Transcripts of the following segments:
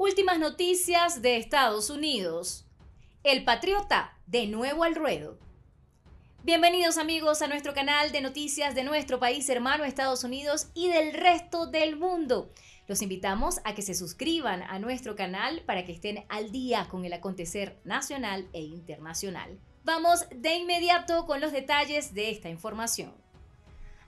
Últimas noticias de Estados Unidos. El Patriota, de nuevo al ruedo. Bienvenidos amigos a nuestro canal de noticias de nuestro país hermano Estados Unidos y del resto del mundo. Los invitamos a que se suscriban a nuestro canal para que estén al día con el acontecer nacional e internacional. Vamos de inmediato con los detalles de esta información.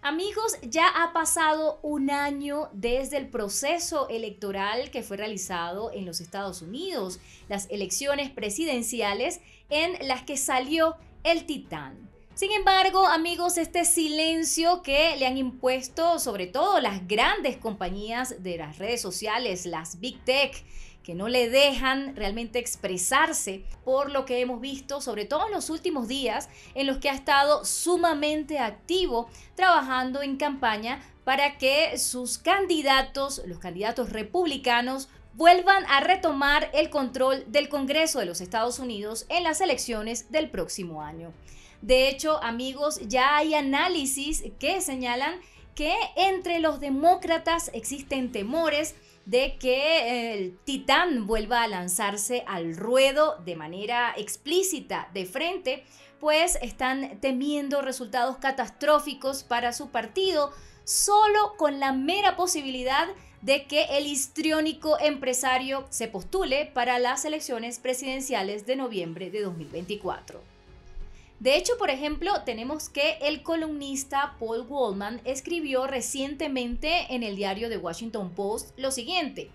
Amigos, ya ha pasado un año desde el proceso electoral que fue realizado en los Estados Unidos, las elecciones presidenciales en las que salió el titán. Sin embargo, amigos, este silencio que le han impuesto sobre todo las grandes compañías de las redes sociales, las big tech, que no le dejan realmente expresarse por lo que hemos visto, sobre todo en los últimos días, en los que ha estado sumamente activo trabajando en campaña para que sus candidatos, los candidatos republicanos, vuelvan a retomar el control del Congreso de los Estados Unidos en las elecciones del próximo año. De hecho, amigos, ya hay análisis que señalan que entre los demócratas existen temores de que el titán vuelva a lanzarse al ruedo de manera explícita de frente, pues están temiendo resultados catastróficos para su partido solo con la mera posibilidad de que el histriónico empresario se postule para las elecciones presidenciales de noviembre de 2024. De hecho, por ejemplo, tenemos que el columnista Paul Goldman escribió recientemente en el diario The Washington Post lo siguiente.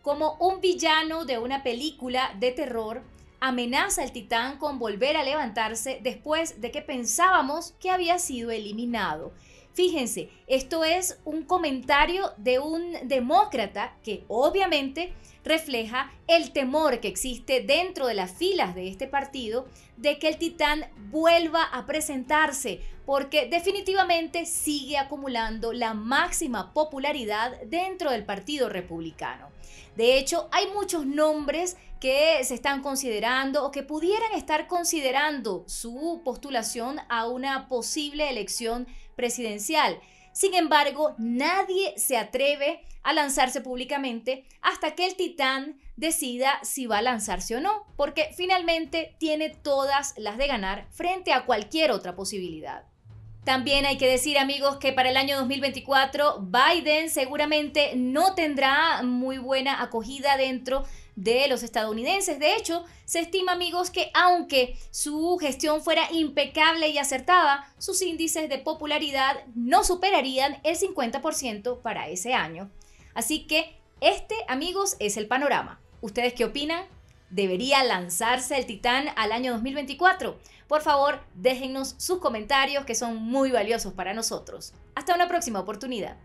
Como un villano de una película de terror, amenaza al titán con volver a levantarse después de que pensábamos que había sido eliminado. Fíjense, esto es un comentario de un demócrata que obviamente refleja el temor que existe dentro de las filas de este partido de que el titán vuelva a presentarse, porque definitivamente sigue acumulando la máxima popularidad dentro del Partido Republicano. De hecho, hay muchos nombres que se están considerando o que pudieran estar considerando su postulación a una posible elección presidencial. Sin embargo, nadie se atreve a lanzarse públicamente hasta que el titán decida si va a lanzarse o no, porque finalmente tiene todas las de ganar frente a cualquier otra posibilidad. También hay que decir, amigos, que para el año 2024 Biden seguramente no tendrá muy buena acogida dentro de los estadounidenses. De hecho, se estima, amigos, que aunque su gestión fuera impecable y acertada, sus índices de popularidad no superarían el 50% para ese año. Así que este, amigos, es el panorama. ¿Ustedes qué opinan? debería lanzarse el Titán al año 2024? Por favor, déjenos sus comentarios que son muy valiosos para nosotros. Hasta una próxima oportunidad.